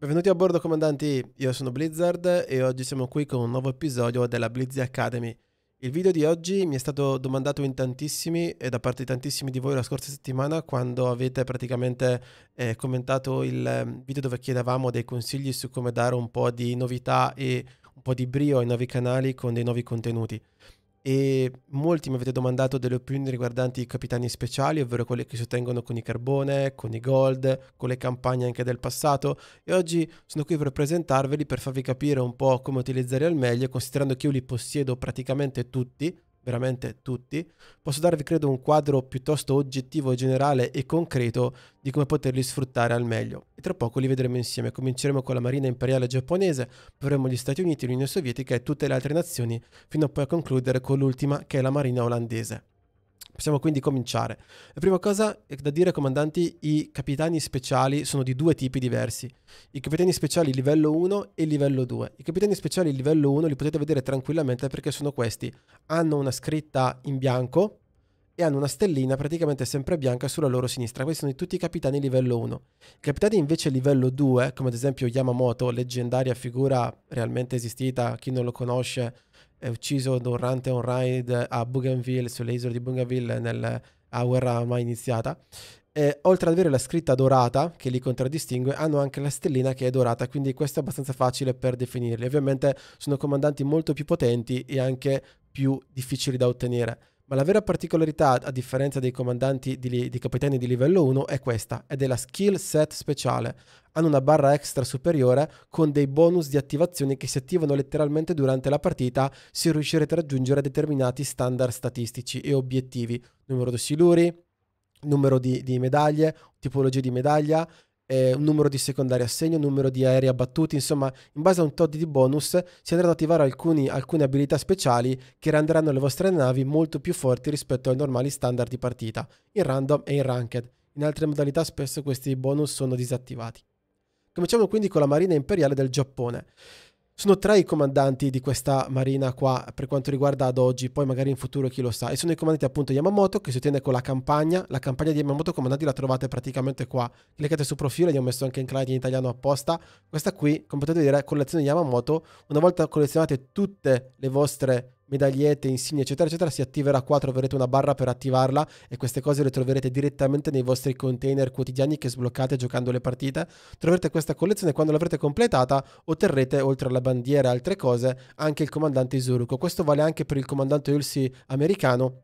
Benvenuti a bordo comandanti, io sono Blizzard e oggi siamo qui con un nuovo episodio della Blizzy Academy. Il video di oggi mi è stato domandato in tantissimi e da parte di tantissimi di voi la scorsa settimana quando avete praticamente eh, commentato il ehm, video dove chiedevamo dei consigli su come dare un po' di novità e un po' di brio ai nuovi canali con dei nuovi contenuti e molti mi avete domandato delle opinioni riguardanti i capitani speciali, ovvero quelli che si ottengono con i carbone, con i gold, con le campagne anche del passato e oggi sono qui per presentarveli per farvi capire un po' come utilizzare al meglio, considerando che io li possiedo praticamente tutti, veramente tutti, posso darvi credo un quadro piuttosto oggettivo, generale e concreto di come poterli sfruttare al meglio. E tra poco li vedremo insieme. Cominceremo con la Marina Imperiale giapponese, poi avremo gli Stati Uniti, l'Unione Sovietica e tutte le altre nazioni, fino a poi a concludere con l'ultima che è la Marina olandese. Possiamo quindi cominciare. La prima cosa è da dire, comandanti, i capitani speciali sono di due tipi diversi. I capitani speciali livello 1 e livello 2. I capitani speciali livello 1 li potete vedere tranquillamente perché sono questi. Hanno una scritta in bianco e hanno una stellina praticamente sempre bianca sulla loro sinistra. Questi sono tutti i capitani livello 1. I capitani invece livello 2, come ad esempio Yamamoto, leggendaria figura realmente esistita, chi non lo conosce è ucciso durante un raid a Bougainville, sulle isole di Bougainville, nel, guerra mai iniziata. E, oltre ad avere la scritta dorata che li contraddistingue, hanno anche la stellina che è dorata, quindi questo è abbastanza facile per definirli. Ovviamente sono comandanti molto più potenti e anche più difficili da ottenere. Ma la vera particolarità, a differenza dei comandanti di, di capitani di livello 1, è questa, ed è la skill set speciale. Hanno una barra extra superiore con dei bonus di attivazione che si attivano letteralmente durante la partita se riuscirete a raggiungere determinati standard statistici e obiettivi, numero di siluri, numero di, di medaglie, tipologie di medaglia, eh, un numero di secondari a segno, un numero di aerei abbattuti, insomma in base a un tot di bonus si andranno ad attivare alcuni, alcune abilità speciali che renderanno le vostre navi molto più forti rispetto ai normali standard di partita, in random e in ranked. In altre modalità spesso questi bonus sono disattivati. Cominciamo quindi con la Marina Imperiale del Giappone. Sono tre i comandanti di questa marina qua per quanto riguarda ad oggi, poi magari in futuro chi lo sa. E sono i comandanti appunto Yamamoto che si ottiene con la campagna. La campagna di Yamamoto comandanti la trovate praticamente qua. Cliccate su profilo, li abbiamo messo anche in client in italiano apposta. Questa qui, come potete vedere, collezione di Yamamoto. Una volta collezionate tutte le vostre medagliette, insigne, eccetera, eccetera, si attiverà qua, troverete una barra per attivarla e queste cose le troverete direttamente nei vostri container quotidiani che sbloccate giocando le partite. Troverete questa collezione e quando l'avrete completata otterrete, oltre alla bandiera e altre cose, anche il comandante Isuruko. Questo vale anche per il comandante Ulsi americano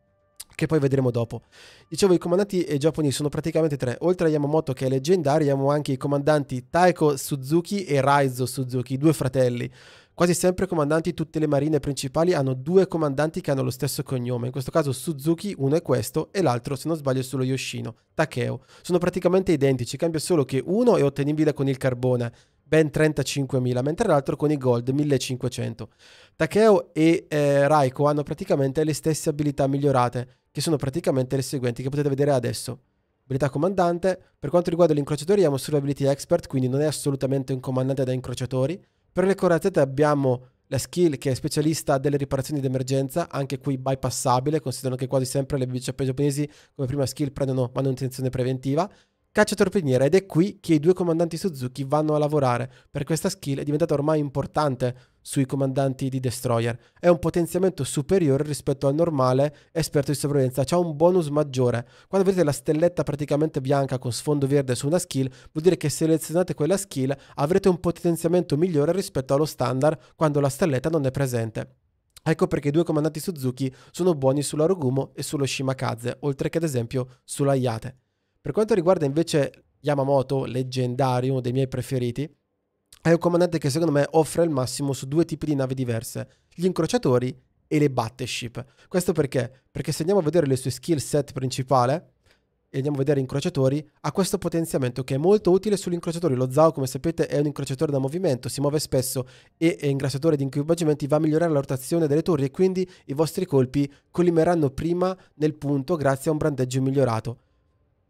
che poi vedremo dopo. Dicevo, i comandanti eh, giapponesi sono praticamente tre. Oltre a Yamamoto, che è leggendario, abbiamo anche i comandanti Taiko Suzuki e Raizo Suzuki, due fratelli. Quasi sempre i comandanti di tutte le marine principali hanno due comandanti che hanno lo stesso cognome, in questo caso Suzuki, uno è questo e l'altro, se non sbaglio, è solo Yoshino, Takeo. Sono praticamente identici, cambia solo che uno è ottenibile con il carbone, ben 35.000, mentre l'altro con i gold 1.500. Takeo e eh, Raiko hanno praticamente le stesse abilità migliorate, che sono praticamente le seguenti che potete vedere adesso. Abilità comandante, per quanto riguarda gli incrociatori abbiamo solo ability expert, quindi non è assolutamente un comandante da incrociatori, per le corazzate abbiamo la skill che è specialista delle riparazioni d'emergenza, anche qui bypassabile, considerando che quasi sempre le bici giapponesi come prima skill prendono manutenzione preventiva. Cacciatorpediniera ed è qui che i due comandanti Suzuki vanno a lavorare, per questa skill è diventata ormai importante sui comandanti di destroyer. È un potenziamento superiore rispetto al normale esperto di sopravvivenza, c'ha un bonus maggiore. Quando vedete la stelletta praticamente bianca con sfondo verde su una skill, vuol dire che selezionate quella skill avrete un potenziamento migliore rispetto allo standard quando la stelletta non è presente. Ecco perché i due comandanti Suzuki sono buoni sulla Rogumo e sullo Shimakaze, oltre che ad esempio sulla Yate. Per quanto riguarda invece Yamamoto, leggendario, uno dei miei preferiti, è un comandante che secondo me offre il massimo su due tipi di navi diverse, gli incrociatori e le battleship. Questo perché? Perché se andiamo a vedere le sue skill set principale e andiamo a vedere incrociatori, ha questo potenziamento che è molto utile sugli incrociatori. Lo Zao, come sapete, è un incrociatore da movimento, si muove spesso e è ingrassatore di inquibaggiamenti, va a migliorare la rotazione delle torri e quindi i vostri colpi collimeranno prima nel punto grazie a un brandeggio migliorato.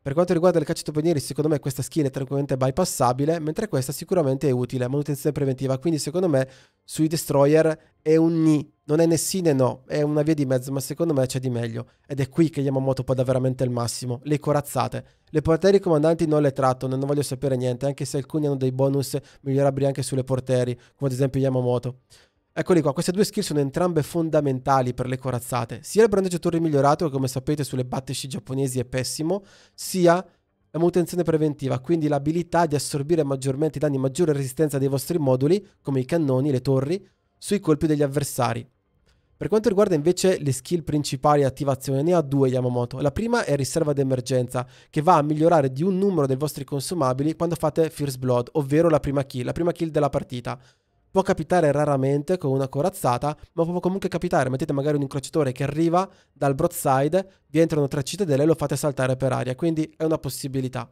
Per quanto riguarda il cacce panieri, secondo me questa skin è tranquillamente bypassabile, mentre questa sicuramente è utile, manutenzione preventiva, quindi secondo me sui destroyer è un ni, non è né sì né no, è una via di mezzo, ma secondo me c'è di meglio. Ed è qui che Yamamoto può dare veramente il massimo, le corazzate. Le porteri comandanti non le tratto, non voglio sapere niente, anche se alcuni hanno dei bonus migliorabili anche sulle porteri, come ad esempio Yamamoto. Eccoli qua, queste due skill sono entrambe fondamentali per le corazzate, sia il torri migliorato che come sapete sulle battesci giapponesi è pessimo, sia la manutenzione preventiva, quindi l'abilità di assorbire maggiormente i danni, maggiore resistenza dei vostri moduli, come i cannoni, le torri, sui colpi degli avversari. Per quanto riguarda invece le skill principali di attivazione, ne ha due Yamamoto. La prima è riserva d'emergenza, che va a migliorare di un numero dei vostri consumabili quando fate First Blood, ovvero la prima kill, la prima kill della partita. Può capitare raramente con una corazzata, ma può comunque capitare. Mettete magari un incrociatore che arriva dal broadside, vi entrano tre cittadelle e lo fate saltare per aria, quindi è una possibilità.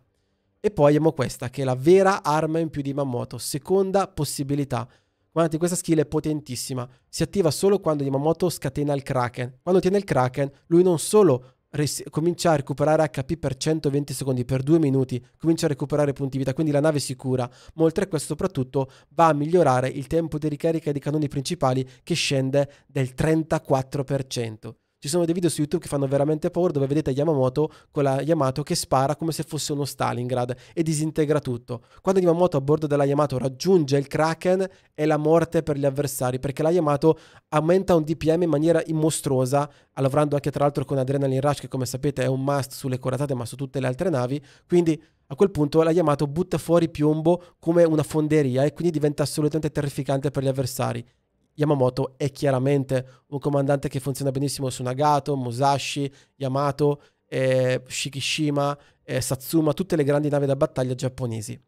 E poi abbiamo questa, che è la vera arma in più di Mamoto, seconda possibilità. Guardate, questa skill è potentissima. Si attiva solo quando Yamamoto scatena il Kraken. Quando tiene il Kraken, lui non solo res- comincia a recuperare HP per 120 secondi, per 2 minuti, comincia a recuperare punti vita, quindi la nave è sicura, ma oltre a questo soprattutto va a migliorare il tempo di ricarica dei cannoni principali che scende del 34%. Ci sono dei video su YouTube che fanno veramente paura dove vedete Yamamoto con la Yamato che spara come se fosse uno Stalingrad e disintegra tutto. Quando Yamamoto a bordo della Yamato raggiunge il Kraken è la morte per gli avversari perché la Yamato aumenta un DPM in maniera mostruosa, lavorando anche tra l'altro con Adrenaline Rush che come sapete è un must sulle corazzate ma su tutte le altre navi, quindi a quel punto la Yamato butta fuori piombo come una fonderia e quindi diventa assolutamente terrificante per gli avversari. Yamamoto è chiaramente un comandante che funziona benissimo su Nagato, Musashi, Yamato, eh, Shikishima, eh, Satsuma, tutte le grandi navi da battaglia giapponesi.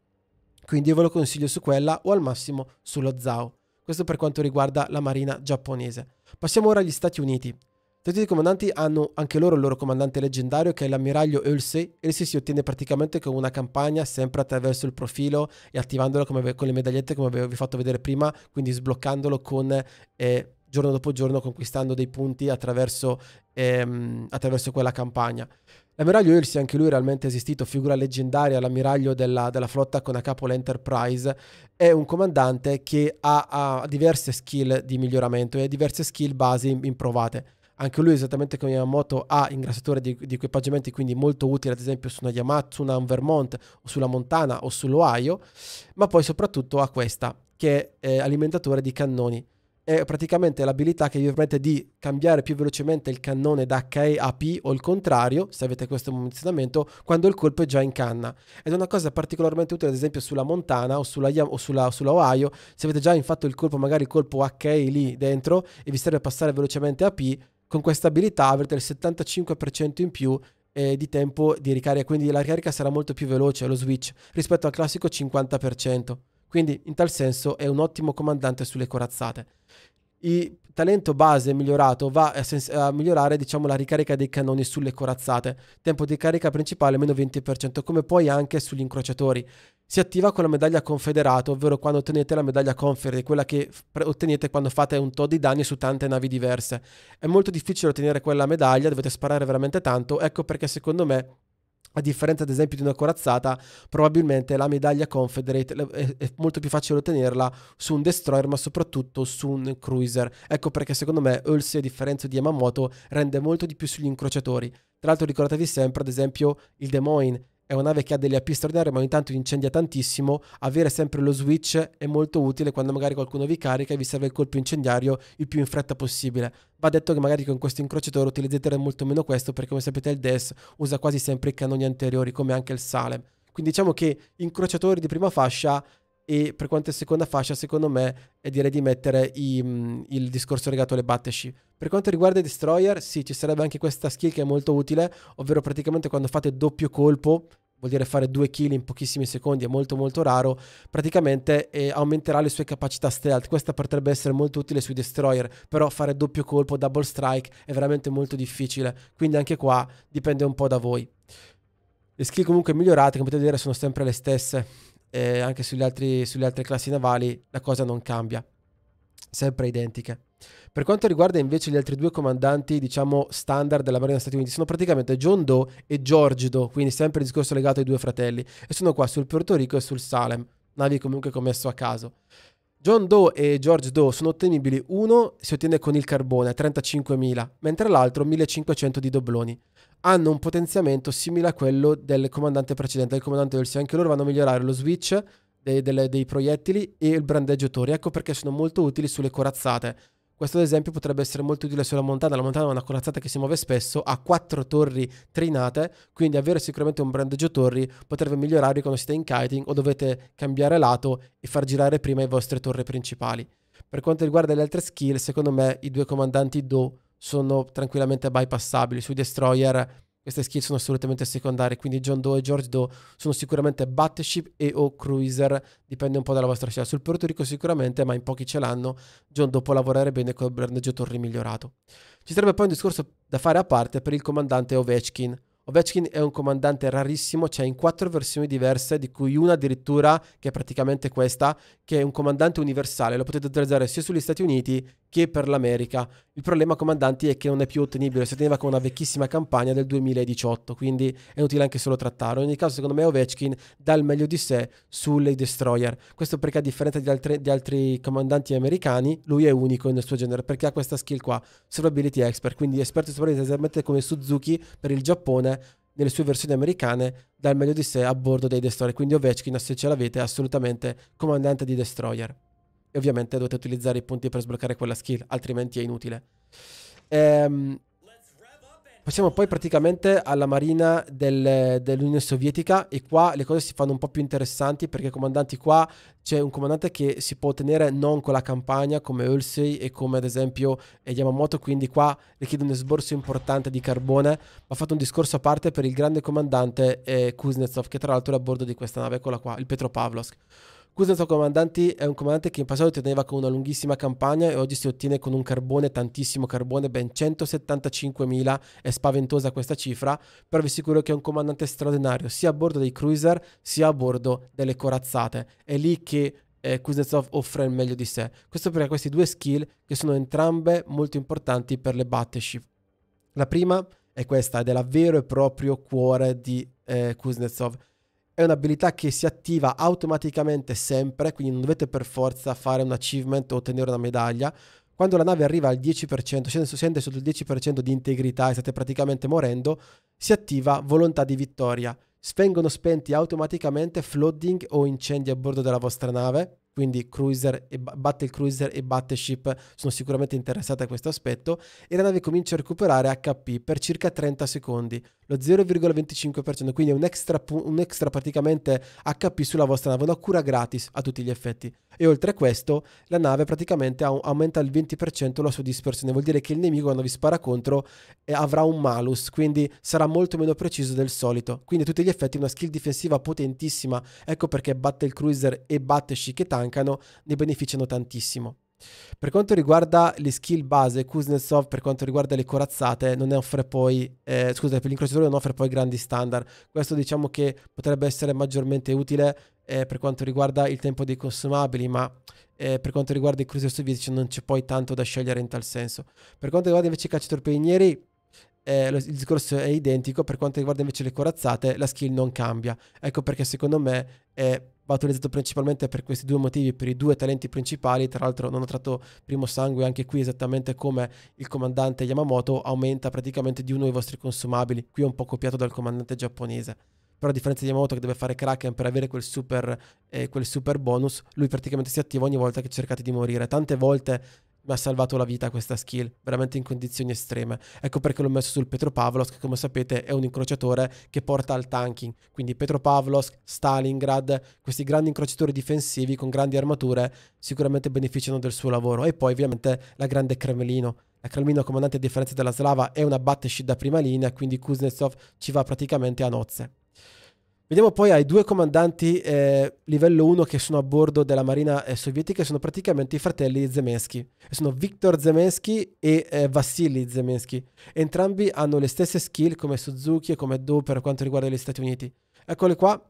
Quindi io ve lo consiglio su quella o al massimo sullo Zao. Questo per quanto riguarda la marina giapponese. Passiamo ora agli Stati Uniti. Tutti i comandanti hanno anche loro il loro comandante leggendario che è l'ammiraglio Ulse. Ulse si ottiene praticamente con una campagna sempre attraverso il profilo e attivandolo come, con le medagliette come avevi fatto vedere prima, quindi sbloccandolo con eh, giorno dopo giorno conquistando dei punti attraverso, ehm, attraverso quella campagna. L'ammiraglio Ulsi, anche lui realmente esistito, figura leggendaria, l'ammiraglio della, della, flotta con a capo l'Enterprise, è un comandante che ha, ha diverse skill di miglioramento e diverse skill basi improvate anche lui esattamente come Yamamoto ha ingrassatore di, di, equipaggiamenti quindi molto utile ad esempio su una Yamaha, su una Vermont o sulla Montana o sull'Ohio ma poi soprattutto ha questa che è eh, alimentatore di cannoni è praticamente l'abilità che vi permette di cambiare più velocemente il cannone da HE a P o il contrario, se avete questo munizionamento, quando il colpo è già in canna. Ed è una cosa particolarmente utile, ad esempio, sulla Montana o sulla, o sulla, sulla Ohio, se avete già infatti il colpo, magari il colpo HE lì dentro, e vi serve passare velocemente a P, con questa abilità avrete il 75% in più eh, di tempo di ricarica, quindi la ricarica sarà molto più veloce allo Switch rispetto al classico 50%. Quindi in tal senso è un ottimo comandante sulle corazzate. Il talento base migliorato va a, sens- a migliorare diciamo, la ricarica dei cannoni sulle corazzate, tempo di carica principale meno 20%, come poi anche sugli incrociatori si attiva con la medaglia confederato, ovvero quando ottenete la medaglia confederate, quella che ottenete quando fate un tot di danni su tante navi diverse. È molto difficile ottenere quella medaglia, dovete sparare veramente tanto, ecco perché secondo me a differenza ad esempio di una corazzata, probabilmente la medaglia Confederate è molto più facile ottenerla su un destroyer, ma soprattutto su un cruiser. Ecco perché secondo me Ulsi, a differenza di Yamamoto, rende molto di più sugli incrociatori. Tra l'altro ricordatevi sempre ad esempio il Des Moines, è una nave che ha delle api straordinarie ma ogni tanto incendia tantissimo, avere sempre lo switch è molto utile quando magari qualcuno vi carica e vi serve il colpo incendiario il più in fretta possibile. Va detto che magari con questo incrociatore utilizzerete molto meno questo perché come sapete il DES usa quasi sempre i cannoni anteriori come anche il Salem. Quindi diciamo che incrociatori di prima fascia e per quanto è seconda fascia secondo me è direi di mettere i, mh, mm, il discorso legato alle battesci per quanto riguarda i destroyer sì ci sarebbe anche questa skill che è molto utile ovvero praticamente quando fate doppio colpo vuol dire fare due kill in pochissimi secondi è molto molto raro praticamente eh, aumenterà le sue capacità stealth questa potrebbe essere molto utile sui destroyer però fare doppio colpo double strike è veramente molto difficile quindi anche qua dipende un po' da voi le skill comunque migliorate, come potete vedere, sono sempre le stesse eh, anche altri, sulle altre classi navali la cosa non cambia, sempre identica. Per quanto riguarda invece gli altri due comandanti, diciamo, standard della Marina Stati Uniti, sono praticamente John Doe e George Doe, quindi sempre il discorso legato ai due fratelli, e sono qua sul Puerto Rico e sul Salem, navi comunque commesso a caso. John Doe e George Doe sono ottenibili, uno si ottiene con il carbone, 35.000, mentre l'altro 1.500 di dobloni hanno un potenziamento simile a quello del comandante precedente, del comandante Olsi. Anche loro vanno a migliorare lo switch dei, delle, dei proiettili e il brandeggiatore. Ecco perché sono molto utili sulle corazzate. Questo ad esempio potrebbe essere molto utile sulla montana, la montana è una corazzata che si muove spesso, ha quattro torri trinate, quindi avere sicuramente un brandeggio torri potrebbe migliorarvi quando siete in kiting o dovete cambiare lato e far girare prima le vostre torri principali. Per quanto riguarda le altre skill, secondo me i due comandanti Do sono tranquillamente bypassabili. Sui destroyer queste skill sono assolutamente secondarie, quindi John Doe e George Doe sono sicuramente battleship e o cruiser, dipende un po' dalla vostra scelta. Sul Puerto Rico sicuramente, ma in pochi ce l'hanno, John Doe può lavorare bene con il brandeggio torri migliorato. Ci sarebbe poi un discorso da fare a parte per il comandante Ovechkin. Ovechkin è un comandante rarissimo, c'è cioè in quattro versioni diverse, di cui una addirittura, che è praticamente questa, che è un comandante universale, lo potete utilizzare sia sugli Stati Uniti che per l'America. Il problema, comandanti, è che non è più ottenibile, si teneva con una vecchissima campagna del 2018, quindi è inutile anche solo trattarlo. In ogni caso, secondo me, Ovechkin dà il meglio di sé sulle destroyer. Questo perché, a differenza di altri, di altri comandanti americani, lui è unico nel suo genere, perché ha questa skill qua, survivability expert, quindi esperto di sopravvivenza, esattamente come Suzuki per il Giappone, nelle sue versioni americane dà il meglio di sé a bordo dei destroyer. Quindi Ovechkin, se ce l'avete, è assolutamente comandante di destroyer e ovviamente dovete utilizzare i punti per sbloccare quella skill, altrimenti è inutile. Ehm, passiamo poi praticamente alla marina del, dell'Unione Sovietica e qua le cose si fanno un po' più interessanti perché comandanti qua c'è un comandante che si può ottenere non con la campagna come Ulsey e come ad esempio eh, Yamamoto, quindi qua richiede un esborso importante di carbone. ma ha fatto un discorso a parte per il grande comandante eh, Kuznetsov che tra l'altro è a bordo di questa nave, quella qua, il Petropavlovsk. Kuznetsov Comandanti è un comandante che in passato otteneva con una lunghissima campagna e oggi si ottiene con un carbone, tantissimo carbone, ben 175.000, è spaventosa questa cifra, però vi assicuro che è un comandante straordinario sia a bordo dei cruiser sia a bordo delle corazzate. È lì che eh, Kuznetsov offre il meglio di sé. Questo perché ha questi due skill che sono entrambe molto importanti per le battleship. La prima è questa ed è la vero e proprio cuore di eh, Kuznetsov è un'abilità che si attiva automaticamente sempre, quindi non dovete per forza fare un achievement o ottenere una medaglia. Quando la nave arriva al 10%, scende, scende sotto il 10% di integrità e state praticamente morendo, si attiva volontà di vittoria. Vengono spenti automaticamente flooding o incendi a bordo della vostra nave quindi cruiser e battle cruiser e battleship sono sicuramente interessate a questo aspetto e la nave comincia a recuperare HP per circa 30 secondi, lo 0,25%, quindi un extra, un extra praticamente HP sulla vostra nave, una cura gratis a tutti gli effetti. E oltre a questo la nave praticamente aumenta al 20% la sua dispersione, vuol dire che il nemico quando vi spara contro eh, avrà un malus, quindi sarà molto meno preciso del solito. Quindi a tutti gli effetti una skill difensiva potentissima, ecco perché battle cruiser e battleship e tank mancano, ne beneficiano tantissimo. Per quanto riguarda le skill base, Kuznetsov per quanto riguarda le corazzate non ne offre poi, eh, scusate, per l'incrociatore non offre poi grandi standard. Questo diciamo che potrebbe essere maggiormente utile eh, per quanto riguarda il tempo dei consumabili, ma eh, per quanto riguarda i cruiser sovietici non c'è poi tanto da scegliere in tal senso. Per quanto riguarda invece i calciatori peinieri, eh, il discorso è identico, per quanto riguarda invece le corazzate la skill non cambia. Ecco perché secondo me è va utilizzato principalmente per questi due motivi, per i due talenti principali. Tra l'altro non ho tratto primo sangue anche qui esattamente come il comandante Yamamoto aumenta praticamente di uno i vostri consumabili. Qui è un po' copiato dal comandante giapponese. Però a differenza di Yamamoto che deve fare Kraken per avere quel super, eh, quel super bonus, lui praticamente si attiva ogni volta che cercate di morire. Tante volte mi ha salvato la vita questa skill, veramente in condizioni estreme. Ecco perché l'ho messo sul Petropavlovsk, che come sapete è un incrociatore che porta al tanking, quindi Petropavlovsk, Stalingrad, questi grandi incrociatori difensivi con grandi armature sicuramente beneficiano del suo lavoro. E poi ovviamente la grande Cremlino. La Cremlino, comandante a differenza della Slava, è una battleship da prima linea, quindi Kuznetsov ci va praticamente a nozze. Vediamo poi ai due comandanti eh, livello 1 che sono a bordo della marina eh, sovietica, sono praticamente i fratelli Zemensky. Sono Viktor Zemensky e eh, Vassili Zemensky. Entrambi hanno le stesse skill come Suzuki e come Do per quanto riguarda gli Stati Uniti. Eccole qua,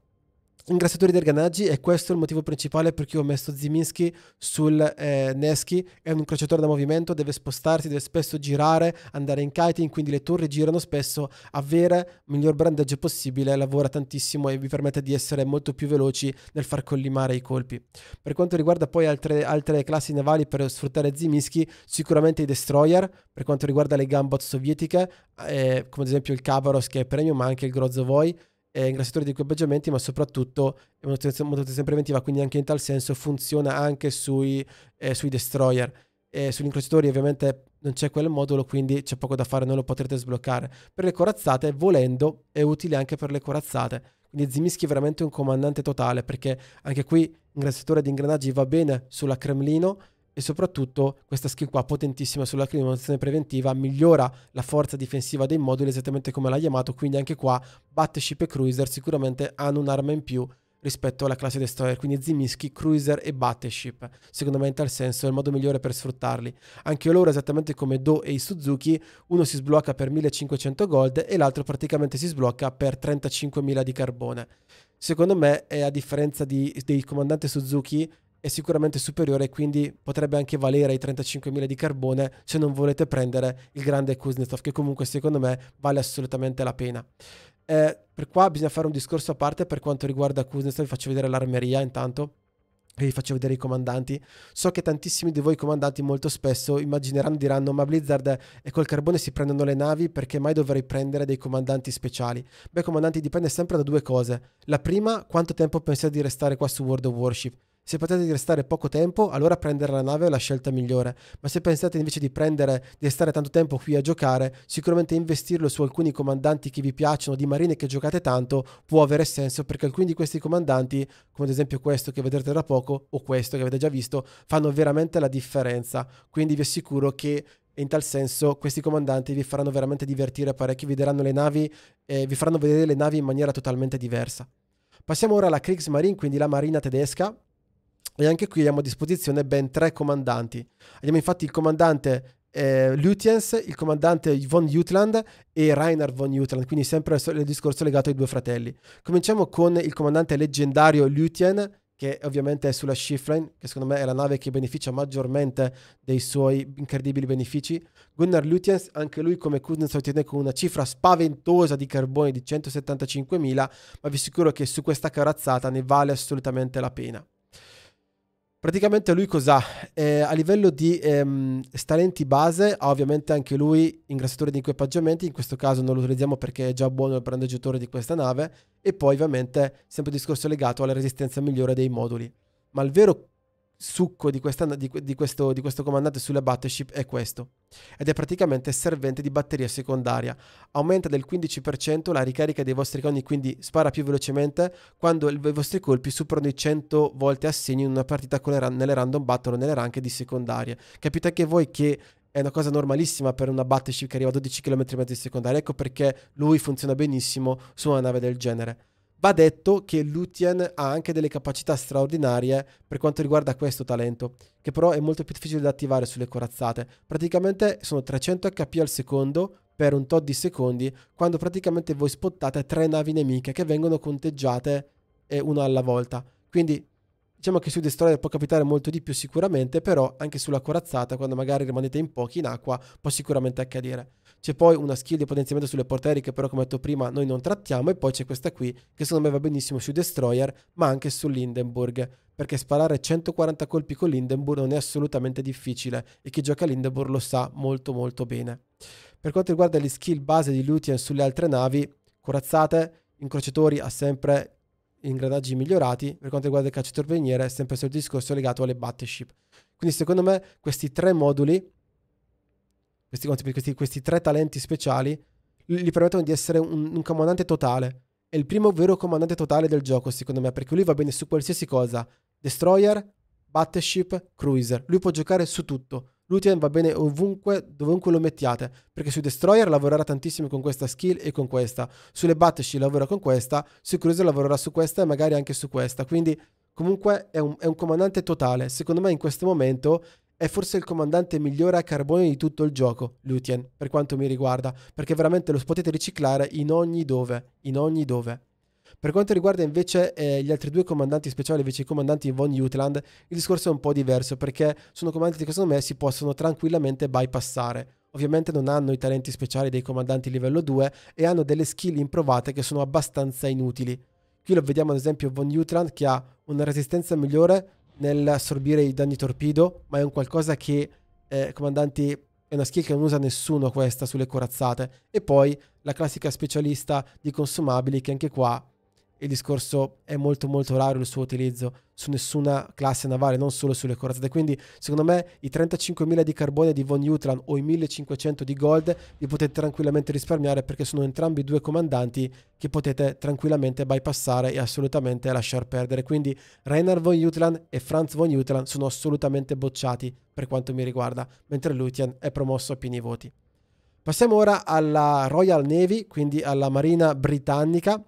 Ingrassatori di organaggi e questo è il motivo principale per cui ho messo Ziminski sul eh, Neschi, è un incrociatore da movimento, deve spostarsi, deve spesso girare, andare in kiting, quindi le torri girano spesso, avere il miglior brandaggio possibile, lavora tantissimo e vi permette di essere molto più veloci nel far collimare i colpi. Per quanto riguarda poi altre, altre classi navali per sfruttare Ziminski, sicuramente i destroyer, per quanto riguarda le gambot sovietiche, eh, come ad esempio il Kavaros che è premium, ma anche il Grozovoi, eh, ingrassatori di equipaggiamenti, ma soprattutto è manutenzione preventiva, quindi anche in tal senso funziona anche sui, eh, sui destroyer. E sugli incrociatori ovviamente non c'è quel modulo, quindi c'è poco da fare, non lo potrete sbloccare. Per le corazzate, volendo, è utile anche per le corazzate. Quindi Zimischi è veramente un comandante totale, perché anche qui ingrassatore di ingranaggi va bene sulla Cremlino, e soprattutto questa skill qua potentissima sulla criminalizzazione preventiva migliora la forza difensiva dei moduli esattamente come l'ha chiamato, quindi anche qua Battleship e Cruiser sicuramente hanno un'arma in più rispetto alla classe Destroyer, quindi Zimischi, Cruiser e Battleship. Secondo me in tal senso è il modo migliore per sfruttarli. Anche loro, esattamente come Do e i Suzuki, uno si sblocca per 1500 gold e l'altro praticamente si sblocca per 35.000 di carbone. Secondo me, è a differenza di, dei comandante Suzuki, è sicuramente superiore quindi potrebbe anche valere i 35.000 di carbone se non volete prendere il grande Kuznetsov che comunque secondo me vale assolutamente la pena. Eh, per qua bisogna fare un discorso a parte per quanto riguarda Kuznetsov, vi faccio vedere l'armeria intanto e vi faccio vedere i comandanti. So che tantissimi di voi comandanti molto spesso immagineranno, diranno ma Blizzard e eh, col carbone si prendono le navi perché mai dovrei prendere dei comandanti speciali? Beh comandanti dipende sempre da due cose. La prima, quanto tempo pensate di restare qua su World of Warship? Se potete restare poco tempo, allora prendere la nave è la scelta migliore, ma se pensate invece di prendere, di stare tanto tempo qui a giocare, sicuramente investirlo su alcuni comandanti che vi piacciono, di marine che giocate tanto, può avere senso perché alcuni di questi comandanti, come ad esempio questo che vedrete da poco o questo che avete già visto, fanno veramente la differenza. Quindi vi assicuro che in tal senso questi comandanti vi faranno veramente divertire parecchio, vi daranno le navi e eh, vi faranno vedere le navi in maniera totalmente diversa. Passiamo ora alla Kriegsmarine, quindi la marina tedesca, e anche qui abbiamo a disposizione ben tre comandanti. Abbiamo infatti il comandante eh, Lutyens, il comandante von Jutland e Reinhard von Jutland, quindi sempre il discorso legato ai due fratelli. Cominciamo con il comandante leggendario Lutien, che ovviamente è sulla Schifflein, che secondo me è la nave che beneficia maggiormente dei suoi incredibili benefici. Gunnar Lutyens, anche lui come Kuznetsov tiene con una cifra spaventosa di carbone di 175.000, ma vi assicuro che su questa carazzata ne vale assolutamente la pena. Praticamente lui cosa? Eh, a livello di ehm, stalenti base ha ovviamente anche lui ingrassatore di equipaggiamenti, in questo caso non lo utilizziamo perché è già buono il brandeggiatore di questa nave e poi ovviamente sempre discorso legato alla resistenza migliore dei moduli. Ma il vero succo di, questa, di, di, questo, di, questo, comandante sulle battleship è questo, ed è praticamente servente di batteria secondaria. Aumenta del 15% la ricarica dei vostri coni quindi spara più velocemente quando il, i vostri colpi superano i 100 volte a segno in una partita con le, nelle random battle o nelle ranche di secondaria Capite anche voi che è una cosa normalissima per una battleship che arriva a 12 km di secondaria, ecco perché lui funziona benissimo su una nave del genere. Va detto che Lutien ha anche delle capacità straordinarie per quanto riguarda questo talento, che però è molto più difficile da attivare sulle corazzate. Praticamente sono 300 HP al secondo per un tot di secondi, quando praticamente voi spottate tre navi nemiche che vengono conteggiate una alla volta. Quindi Diciamo che su destroyer può capitare molto di più sicuramente, però anche sulla corazzata, quando magari rimanete in pochi in acqua, può sicuramente accadere. C'è poi una skill di potenziamento sulle porterie che però come ho detto prima noi non trattiamo e poi c'è questa qui che secondo me va benissimo su destroyer ma anche sull'Hindenburg perché sparare 140 colpi con l'Indenburg non è assolutamente difficile e chi gioca l'Indenburg lo sa molto molto bene. Per quanto riguarda le skill base di Lutian sulle altre navi, corazzate, incrociatori ha sempre ingradaggi migliorati, per quanto riguarda il calciatore veniere è sempre sul discorso legato alle battleship. Quindi secondo me questi tre moduli, questi, questi, questi tre talenti speciali, gli permettono di essere un, un comandante totale. È il primo vero comandante totale del gioco, secondo me, perché lui va bene su qualsiasi cosa. Destroyer, battleship, cruiser. Lui può giocare su tutto. Lutien va bene ovunque, dovunque lo mettiate, perché su Destroyer lavorerà tantissimo con questa skill e con questa, sulle Battleship lavora con questa, su Cruiser lavorerà su questa e magari anche su questa, quindi comunque è un, è un comandante totale, secondo me in questo momento è forse il comandante migliore a carbone di tutto il gioco, Lutien, per quanto mi riguarda, perché veramente lo potete riciclare in ogni dove, in ogni dove. Per quanto riguarda invece eh, gli altri due comandanti speciali, invece i comandanti von Jutland, il discorso è un po' diverso perché sono comandanti che secondo me si possono tranquillamente bypassare. Ovviamente non hanno i talenti speciali dei comandanti livello 2 e hanno delle skill improvate che sono abbastanza inutili. Qui lo vediamo ad esempio von Jutland che ha una resistenza migliore nell'assorbire i danni torpedo, ma è un qualcosa che eh, comandanti è una skill che non usa nessuno questa sulle corazzate. E poi la classica specialista di consumabili che anche qua il discorso è molto molto raro il suo utilizzo su nessuna classe navale, non solo sulle corazzate. Quindi secondo me i 35.000 di carbone di Von Jutland o i 1.500 di gold li potete tranquillamente risparmiare perché sono entrambi due comandanti che potete tranquillamente bypassare e assolutamente lasciar perdere. Quindi Reinhard Von Jutland e Franz Von Jutland sono assolutamente bocciati per quanto mi riguarda, mentre Lutian è promosso a pieni voti. Passiamo ora alla Royal Navy, quindi alla Marina Britannica,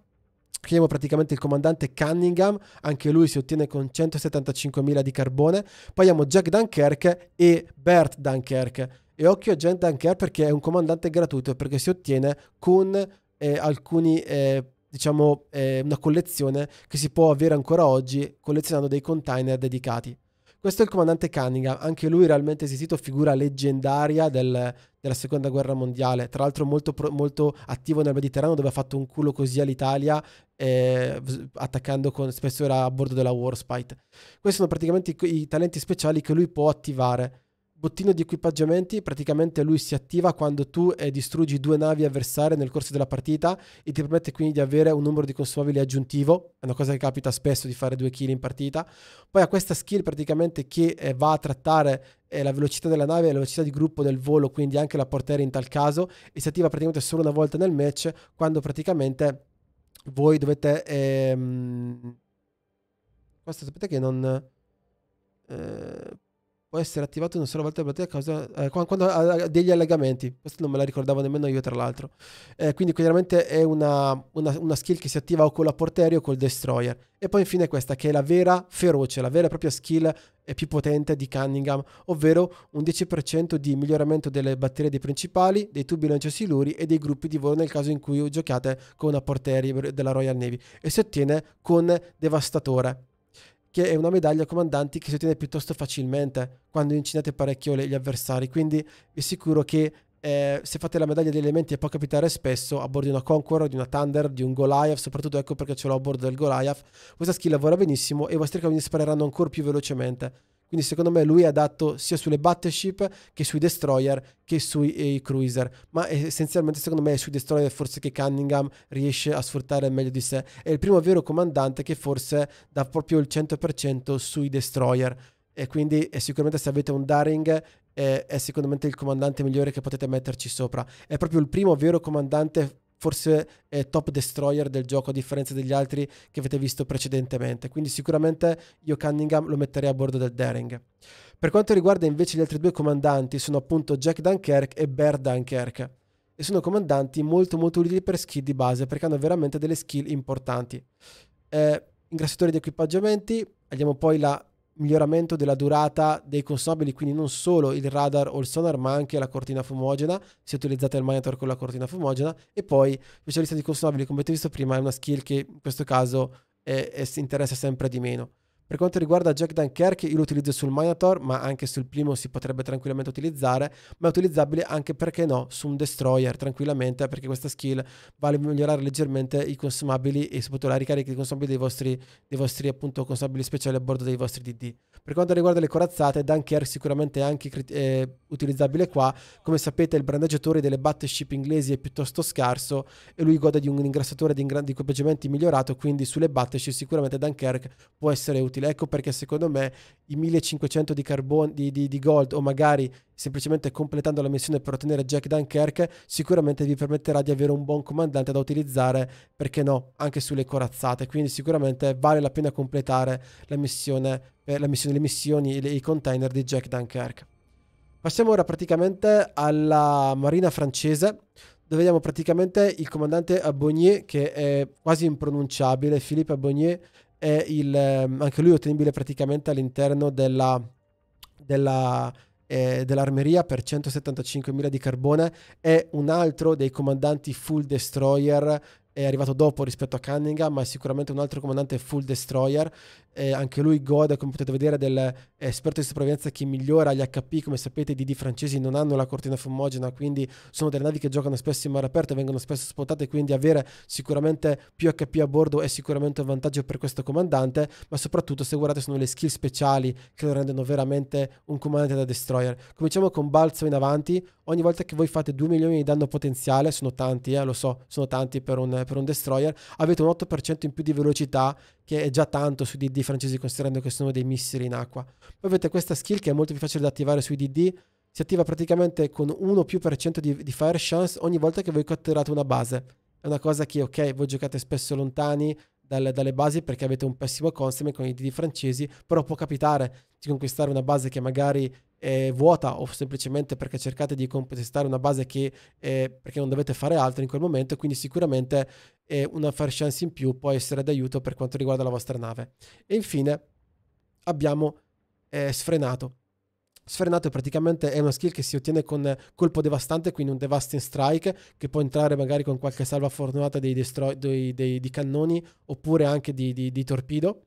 Chiamo praticamente il comandante Cunningham, anche lui si ottiene con 175.000 di carbone. Poi abbiamo Jack Dunkerque e Bert Dunkerque. E occhio a Jack Dunkerque perché è un comandante gratuito, perché si ottiene con eh, alcuni... Eh, diciamo, eh, una collezione che si può avere ancora oggi collezionando dei container dedicati. Questo è il comandante Cunningham, anche lui realmente esistito, figura leggendaria del, della seconda guerra mondiale, tra l'altro molto, molto, attivo nel Mediterraneo dove ha fatto un culo così all'Italia, eh, attaccando con, spesso era a bordo della Warspite. Questi sono praticamente i, i talenti speciali che lui può attivare bottino di equipaggiamenti, praticamente lui si attiva quando tu eh, distruggi due navi avversarie nel corso della partita e ti permette quindi di avere un numero di consumabili aggiuntivo, è una cosa che capita spesso di fare due kill in partita. Poi ha questa skill praticamente che eh, va a trattare eh, la velocità della nave e la velocità di gruppo del volo, quindi anche la portiera in tal caso, e si attiva praticamente solo una volta nel match quando praticamente voi dovete... Ehm... Questo sapete che non... Eh può essere attivato una sola volta per te a causa, eh, quando ha degli allegamenti. Questo non me la ricordavo nemmeno io, tra l'altro. Eh, quindi chiaramente è una, una, una, skill che si attiva o con la porteria o col destroyer. E poi infine questa, che è la vera feroce, la vera e propria skill eh, più potente di Cunningham, ovvero un 10% di miglioramento delle batterie dei principali, dei tubi lanciosiluri e dei gruppi di volo nel caso in cui giochiate con una porteria della Royal Navy. E si ottiene con Devastatore che è una medaglia comandanti che si ottiene piuttosto facilmente quando incidete parecchio gli avversari, quindi vi assicuro che eh, se fate la medaglia degli elementi e può capitare spesso a bordo di una Conqueror, di una Thunder, di un Goliath, soprattutto ecco perché ce l'ho a bordo del Goliath, questa skill lavora benissimo e i vostri cavini spareranno ancora più velocemente. Quindi secondo me lui è adatto sia sulle battleship che sui destroyer che sui eh, cruiser, ma essenzialmente secondo me è sui destroyer forse che Cunningham riesce a sfruttare meglio di sé. È il primo vero comandante che forse dà proprio il 100% sui destroyer e quindi eh, sicuramente se avete un Daring è, è sicuramente il comandante migliore che potete metterci sopra. È proprio il primo vero comandante forse è top destroyer del gioco a differenza degli altri che avete visto precedentemente. Quindi sicuramente io Cunningham lo metterei a bordo del Daring. Per quanto riguarda invece gli altri due comandanti sono appunto Jack Dunkerque e Bear Dunkerque e sono comandanti molto molto utili per skill di base perché hanno veramente delle skill importanti. Eh, ingrassatori di equipaggiamenti, abbiamo poi la miglioramento della durata dei consumabili, quindi non solo il radar o il sonar, ma anche la cortina fumogena, se utilizzate il monitor con la cortina fumogena, e poi specialista di consumabili, come avete visto prima, è una skill che in questo caso eh, si interessa sempre di meno. Per quanto riguarda Jack Dunkerque, io lo utilizzo sul Minotaur, ma anche sul primo si potrebbe tranquillamente utilizzare, ma è utilizzabile anche perché no, su un Destroyer tranquillamente, perché questa skill vale a migliorare leggermente i consumabili e soprattutto la ricarica di consumabili dei vostri, dei vostri appunto consumabili speciali a bordo dei vostri DD. Per quanto riguarda le corazzate, Dunkerque sicuramente è anche eh, utilizzabile qua, come sapete il brandeggiatore delle battleship inglesi è piuttosto scarso e lui gode di un ingrassatore di, ingra- di equipaggiamenti migliorato, quindi sulle battleship sicuramente Dunkerque può essere utilizzato utile. Ecco perché secondo me i 1500 di, carbon, di, di, di gold o magari semplicemente completando la missione per ottenere Jack Dunkirk sicuramente vi permetterà di avere un buon comandante da utilizzare, perché no, anche sulle corazzate. Quindi sicuramente vale la pena completare la missione, eh, la missione le missioni, e i container di Jack Dunkirk. Passiamo ora praticamente alla marina francese, dove vediamo praticamente il comandante Abonnier, che è quasi impronunciabile, Philippe Abonnier, è il, ehm, anche lui ottenibile praticamente all'interno della, della, eh, dell'armeria per 175.000 di carbone, è un altro dei comandanti full destroyer è arrivato dopo rispetto a Cunningham, ma è sicuramente un altro comandante full destroyer. Eh, anche lui gode, come potete vedere, dell'esperto eh, di sopravvivenza che migliora gli HP. Come sapete, i DD francesi non hanno la cortina fumogena, quindi sono delle navi che giocano spesso in mare aperto e vengono spesso spottate. Quindi avere sicuramente più HP a bordo è sicuramente un vantaggio per questo comandante. Ma soprattutto, se guardate, sono le skill speciali che lo rendono veramente un comandante da destroyer. Cominciamo con balzo in avanti. Ogni volta che voi fate 2 milioni di danno potenziale, sono tanti, eh, lo so, sono tanti per un per un destroyer, avete un 8% in più di velocità, che è già tanto sui DD francesi, considerando che sono dei missili in acqua. Poi avete questa skill che è molto più facile da attivare sui DD, si attiva praticamente con 1 più per cento di, di fire chance ogni volta che voi catturate una base. È una cosa che, ok, voi giocate spesso lontani, dalle, dalle, basi perché avete un pessimo consumer con i DD francesi, però può capitare di conquistare una base che magari eh, vuota o semplicemente perché cercate di contestare una base che eh, perché non dovete fare altro in quel momento quindi sicuramente eh, una fair chance in più può essere d'aiuto per quanto riguarda la vostra nave e infine abbiamo eh, sfrenato Sfrenato praticamente è una skill che si ottiene con colpo devastante, quindi un devasting strike, che può entrare magari con qualche salva fornata dei, dei, dei, cannoni oppure anche di, di, di torpedo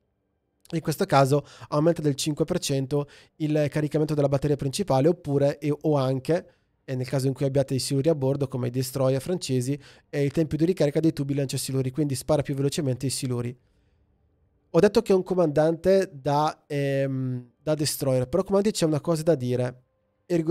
in questo caso aumenta del 5% il caricamento della batteria principale oppure e, o anche e nel caso in cui abbiate i siluri a bordo come i destroyer francesi e il tempo di ricarica dei tubi lanciasiluri quindi spara più velocemente i siluri ho detto che è un comandante da, ehm, da destroyer però comandi c'è una cosa da dire e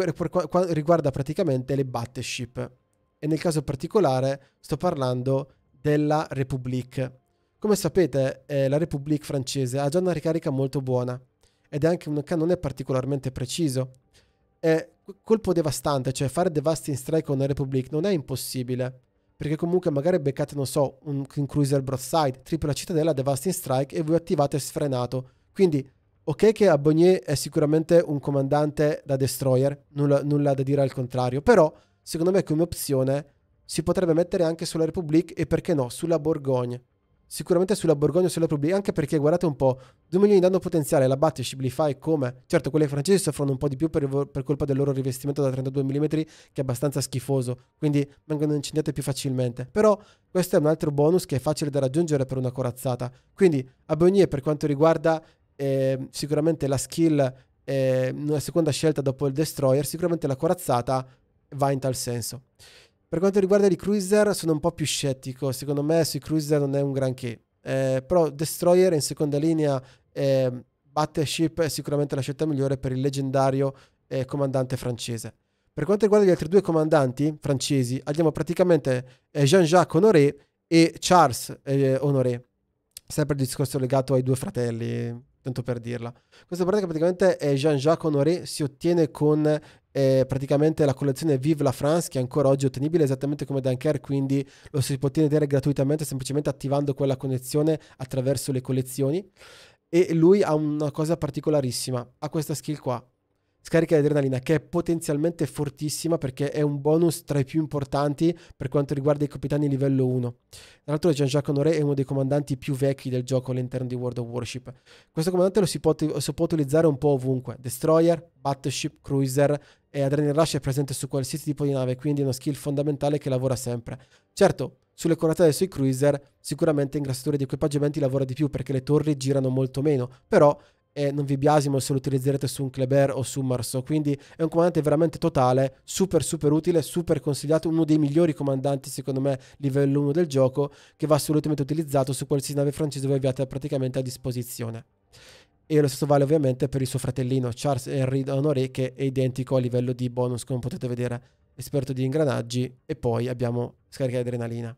riguarda praticamente le battleship e nel caso particolare sto parlando della Republic come sapete, eh, la République francese ha già una ricarica molto buona ed è anche un cannone particolarmente preciso. È colpo devastante, cioè fare devasting strike con la République non è impossibile, perché comunque magari beccate, non so, un, un cruiser broadside, tripla cittadella, devasting strike e voi attivate sfrenato. Quindi, ok che Abonnier è sicuramente un comandante da destroyer, nulla, nulla da dire al contrario, però secondo me come opzione si potrebbe mettere anche sulla République e perché no, sulla Borgogna sicuramente sulla Borgogna o sulla Puglia, anche perché guardate un po', 2 milioni di danno potenziale, la batte Shiblify come? Certo, quelle francesi soffrono un po' di più per, per, colpa del loro rivestimento da 32 mm, che è abbastanza schifoso, quindi vengono incendiate più facilmente. Però questo è un altro bonus che è facile da raggiungere per una corazzata. Quindi a Beugnier per quanto riguarda eh, sicuramente la skill, eh, una seconda scelta dopo il destroyer, sicuramente la corazzata va in tal senso. Per quanto riguarda i cruiser sono un po' più scettico, secondo me sui cruiser non è un granché, eh, però Destroyer in seconda linea, eh, Battleship è sicuramente la scelta migliore per il leggendario eh, comandante francese. Per quanto riguarda gli altri due comandanti francesi, abbiamo praticamente eh, Jean-Jacques Honoré e Charles eh, Honoré, sempre il discorso legato ai due fratelli, tanto per dirla. Questo praticamente è Jean-Jacques Honoré si ottiene con eh, praticamente la collezione Vive la France che è ancora oggi ottenibile esattamente come Dunker quindi lo si può ottenere gratuitamente semplicemente attivando quella connessione attraverso le collezioni e lui ha una cosa particolarissima ha questa skill qua scarica di adrenalina che è potenzialmente fortissima perché è un bonus tra i più importanti per quanto riguarda i capitani livello 1. Tra l'altro Jean-Jacques Honoré è uno dei comandanti più vecchi del gioco all'interno di World of Warship. Questo comandante lo si può, si può utilizzare un po' ovunque, Destroyer, Battleship, Cruiser e Adrenaline Rush è presente su qualsiasi tipo di nave, quindi è uno skill fondamentale che lavora sempre. Certo, sulle corazzate sui cruiser sicuramente in grassatura di equipaggiamenti lavora di più perché le torri girano molto meno, però e non vi biasimo se lo utilizzerete su un Kleber o su un Marceau, quindi è un comandante veramente totale, super super utile, super consigliato, uno dei migliori comandanti secondo me livello 1 del gioco che va assolutamente utilizzato su qualsiasi nave francese dove abbiate praticamente a disposizione. E lo stesso vale ovviamente per il suo fratellino Charles Henry d'Honoré che è identico a livello di bonus come potete vedere, esperto di ingranaggi e poi abbiamo scarica di adrenalina.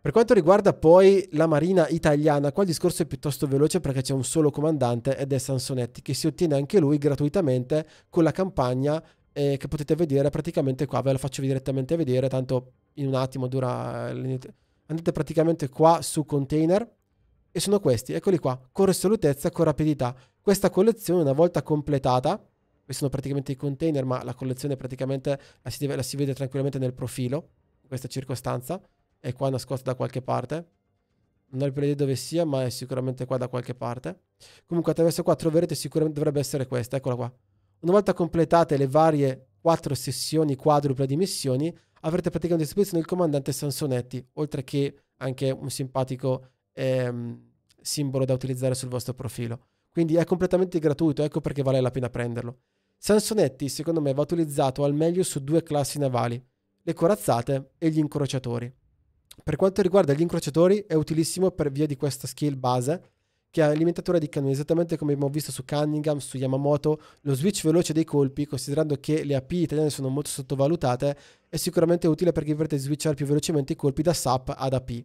Per quanto riguarda poi la marina italiana, qua il discorso è piuttosto veloce perché c'è un solo comandante ed è Sansonetti che si ottiene anche lui gratuitamente con la campagna eh, che potete vedere praticamente qua, ve la faccio direttamente vedere, tanto in un attimo dura... Eh, andate praticamente qua su container e sono questi, eccoli qua, con risolutezza, con rapidità. Questa collezione una volta completata, questi sono praticamente i container, ma la collezione praticamente la si, deve, la si vede tranquillamente nel profilo, in questa circostanza, è qua nascosta da qualche parte. Non ho il ripreso dove sia, ma è sicuramente qua da qualche parte. Comunque attraverso qua troverete sicuramente, dovrebbe essere questa, eccola qua. Una volta completate le varie quattro sessioni quadruple di missioni, avrete praticamente a disposizione il comandante Sansonetti, oltre che anche un simpatico ehm, simbolo da utilizzare sul vostro profilo. Quindi è completamente gratuito, ecco perché vale la pena prenderlo. Sansonetti, secondo me, va utilizzato al meglio su due classi navali, le corazzate e gli incrociatori. Per quanto riguarda gli incrociatori è utilissimo per via di questa skill base che ha alimentatore di cannoni, esattamente come abbiamo visto su Cunningham, su Yamamoto, lo switch veloce dei colpi, considerando che le API italiane sono molto sottovalutate, è sicuramente utile perché vi di switchare più velocemente i colpi da SAP ad AP.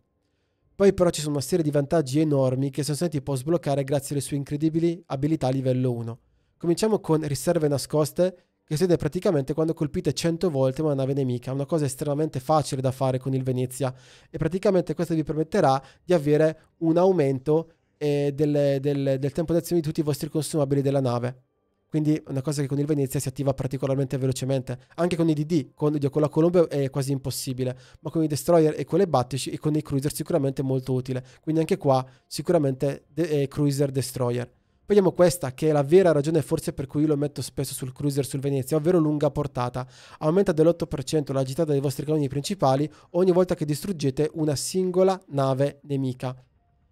Poi però ci sono una serie di vantaggi enormi che Sonsenti può sbloccare grazie alle sue incredibili abilità livello 1. Cominciamo con riserve nascoste che succede praticamente quando colpite 100 volte una nave nemica, una cosa estremamente facile da fare con il Venezia e praticamente questo vi permetterà di avere un aumento eh, del, del, del tempo d'azione di tutti i vostri consumabili della nave. Quindi una cosa che con il Venezia si attiva particolarmente velocemente. Anche con i DD, con, con la Colombo è quasi impossibile, ma con i Destroyer e con le Battici e con i Cruiser sicuramente molto utile. Quindi anche qua sicuramente de- eh, Cruiser Destroyer. Vediamo questa che è la vera ragione forse per cui io lo metto spesso sul cruiser sul Venezia, ovvero lunga portata. Aumenta dell'8% la gittata dei vostri canoni principali ogni volta che distruggete una singola nave nemica.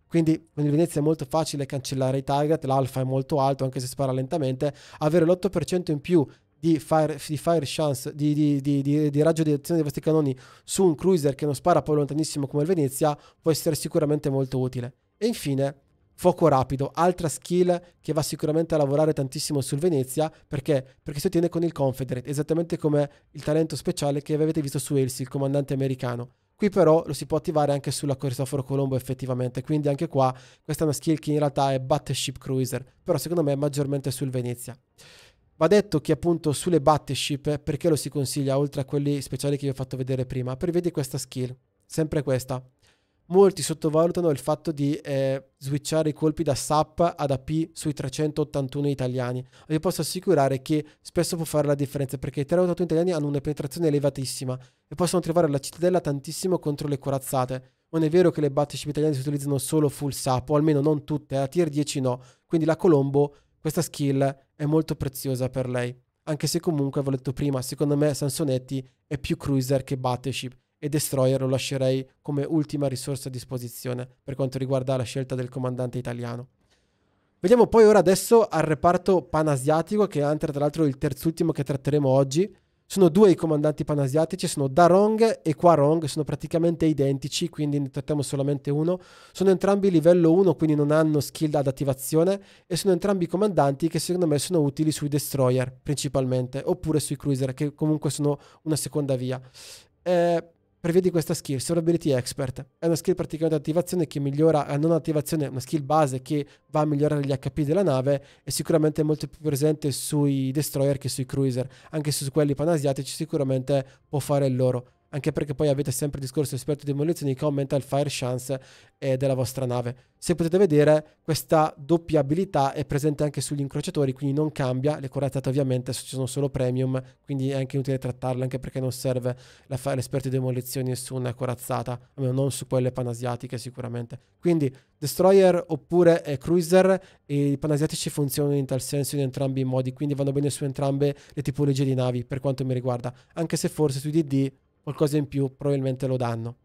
Quindi con il Venezia è molto facile cancellare i target, l'alfa è molto alto anche se spara lentamente, avere l'8% in più di fire, di fire chance, di, di, di, di, raggio di azione dei vostri canoni su un cruiser che non spara poi lontanissimo come il Venezia può essere sicuramente molto utile. E infine Fuoco rapido, altra skill che va sicuramente a lavorare tantissimo sul Venezia perché, perché si ottiene con il Confederate, esattamente come il talento speciale che avete visto su Elsie, il comandante americano. Qui però lo si può attivare anche sulla Cristoforo Colombo effettivamente, quindi anche qua questa è una skill che in realtà è Battleship Cruiser, però secondo me è maggiormente sul Venezia. Va detto che appunto sulle Battleship, perché lo si consiglia oltre a quelli speciali che vi ho fatto vedere prima? prevedi questa skill, sempre questa, molti sottovalutano il fatto di eh, switchare i colpi da SAP ad AP sui 381 italiani. Vi posso assicurare che spesso può fare la differenza perché i 381 italiani hanno una penetrazione elevatissima e possono trovare la cittadella tantissimo contro le corazzate. Non è vero che le battleship italiane si utilizzano solo full SAP, o almeno non tutte, a tier 10 no. Quindi la Colombo, questa skill è molto preziosa per lei. Anche se comunque, ve l'ho detto prima, secondo me Sansonetti è più cruiser che battleship e Destroyer lo lascerei come ultima risorsa a disposizione per quanto riguarda la scelta del comandante italiano. Vediamo poi ora adesso al reparto panasiatico, che è tra l'altro il terzultimo che tratteremo oggi. Sono due i comandanti panasiatici, sono Darong e Quarong, sono praticamente identici, quindi ne trattiamo solamente uno. Sono entrambi livello 1, quindi non hanno skill ad attivazione, e sono entrambi comandanti che secondo me sono utili sui destroyer principalmente, oppure sui cruiser, che comunque sono una seconda via. Eh, prevede questa skill, Survivability Expert. È una skill praticamente di attivazione che migliora, eh, non attivazione, una skill base che va a migliorare gli HP della nave e sicuramente è molto più presente sui destroyer che sui cruiser, anche su quelli panasiatici sicuramente può fare il loro anche perché poi avete sempre il discorso esperto di demolizioni, che aumenta il fire chance eh, della vostra nave. Se potete vedere, questa doppia abilità è presente anche sugli incrociatori, quindi non cambia, le corazzate ovviamente sono solo premium, quindi è anche inutile trattarle, anche perché non serve l'esperto di demolizioni su una corazzata, almeno non su quelle panasiatiche sicuramente. Quindi destroyer oppure eh, cruiser, i panasiatici funzionano in tal senso in entrambi i modi, quindi vanno bene su entrambe le tipologie di navi per quanto mi riguarda, anche se forse sui DD qualcosa in più probabilmente lo danno.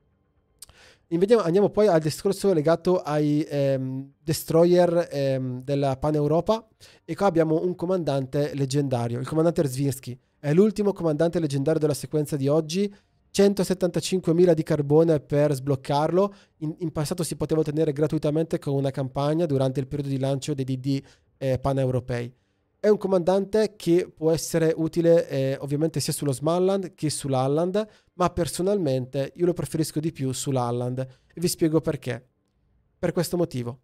Invece andiamo poi al discorso legato ai ehm, destroyer ehm, della Pan Europa e qua abbiamo un comandante leggendario, il comandante Rzwinski, È l'ultimo comandante leggendario della sequenza di oggi, 175.000 di carbone per sbloccarlo. In, in, passato si poteva ottenere gratuitamente con una campagna durante il periodo di lancio dei DD eh, paneuropei è un comandante che può essere utile eh, ovviamente sia sullo Smalland che sull'Alland, ma personalmente io lo preferisco di più sull'Alland e vi spiego perché. Per questo motivo.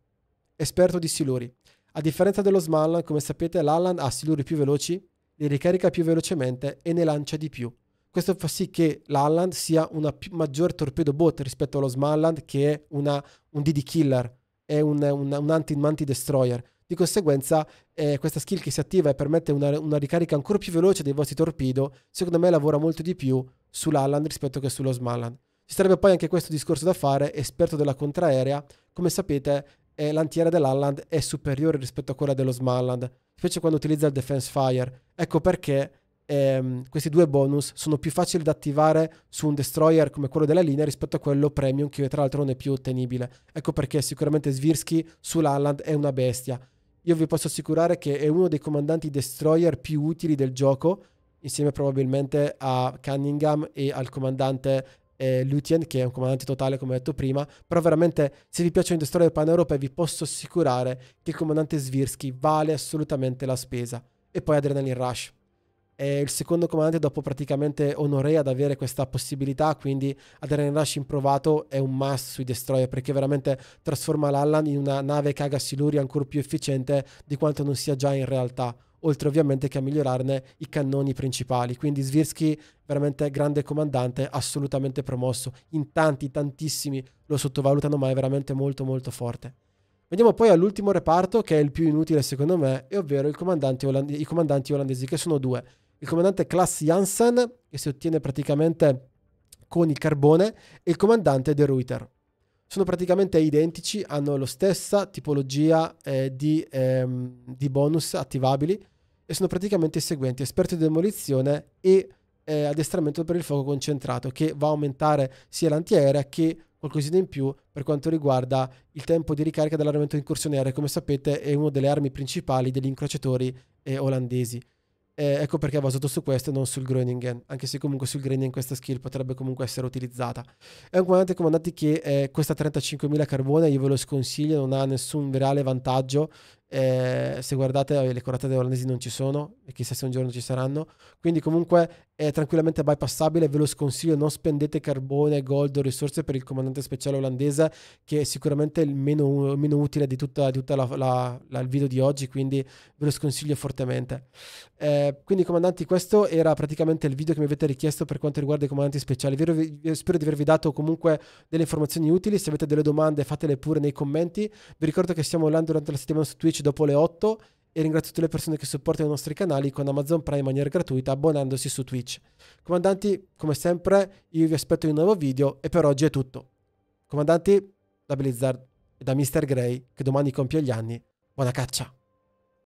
Esperto di siluri. A differenza dello Smalland, come sapete, l'Alland ha siluri più veloci, li ricarica più velocemente e ne lancia di più. Questo fa sì che l'Alland sia una maggior torpedo bot rispetto allo Smalland che è una, un DD killer, è un, un, un anti-destroyer. Di conseguenza eh, questa skill che si attiva e permette una, una, ricarica ancora più veloce dei vostri torpedo, secondo me lavora molto di più sull'Alland rispetto che sullo Smalland Ci sarebbe poi anche questo discorso da fare, esperto della contraerea, come sapete eh, l'antiera dell'Alland è superiore rispetto a quella dello Smalland specie quando utilizza il Defense Fire. Ecco perché ehm, questi due bonus sono più facili da attivare su un destroyer come quello della linea rispetto a quello premium che tra l'altro non è più ottenibile. Ecco perché sicuramente Svirsky sull'Alland è una bestia. Io vi posso assicurare che è uno dei comandanti destroyer più utili del gioco, insieme probabilmente a Cunningham e al comandante eh, Lutien, che è un comandante totale, come ho detto prima. Però veramente, se vi piacciono i destroyer paneuropei vi posso assicurare che il comandante Svirsky vale assolutamente la spesa. E poi Adrenaline Rush è il secondo comandante dopo praticamente Onore ad avere questa possibilità, quindi Adrenaline Rush improvato è un must sui destroyer perché veramente trasforma l'Allan in una nave caga siluri ancora più efficiente di quanto non sia già in realtà oltre ovviamente che a migliorarne i cannoni principali. Quindi Svirsky, veramente grande comandante, assolutamente promosso. In tanti, tantissimi lo sottovalutano, ma è veramente molto molto forte. Veniamo poi all'ultimo reparto, che è il più inutile secondo me, e ovvero comandanti i comandanti olandesi, che sono due il comandante Klaas Janssen, che si ottiene praticamente con il carbone, e il comandante De Ruiter. Sono praticamente identici, hanno la stessa tipologia eh, di, ehm, di, bonus attivabili e sono praticamente i seguenti, esperto di demolizione e eh, addestramento per il fuoco concentrato, che va a aumentare sia l'antiaerea che qualcosina in più per quanto riguarda il tempo di ricarica dell'armamento incursione aerea, come sapete è una delle armi principali degli incrociatori eh, olandesi. Eh, ecco perché è basato su questo e non sul Groningen, anche se comunque sul Groningen questa skill potrebbe comunque essere utilizzata. È un comandante comandanti che eh, costa 35.000 carbone, io ve lo sconsiglio, non ha nessun reale vantaggio eh, se guardate le corazzate olandesi non ci sono e chissà se un giorno ci saranno quindi comunque è tranquillamente bypassabile ve lo sconsiglio non spendete carbone gold o risorse per il comandante speciale olandese che è sicuramente il meno, meno utile di tutto il video di oggi quindi ve lo sconsiglio fortemente eh, quindi comandanti questo era praticamente il video che mi avete richiesto per quanto riguarda i comandanti speciali vi, eh, spero di avervi dato comunque delle informazioni utili se avete delle domande fatele pure nei commenti vi ricordo che stiamo online durante la settimana su Twitch esserci dopo le 8 e ringrazio tutte le persone che supportano i nostri canali con Amazon Prime in maniera gratuita abbonandosi su Twitch. Comandanti, come sempre, io vi aspetto in un nuovo video e per oggi è tutto. Comandanti, da Blizzard e da Mr. Grey, che domani compie gli anni, buona caccia!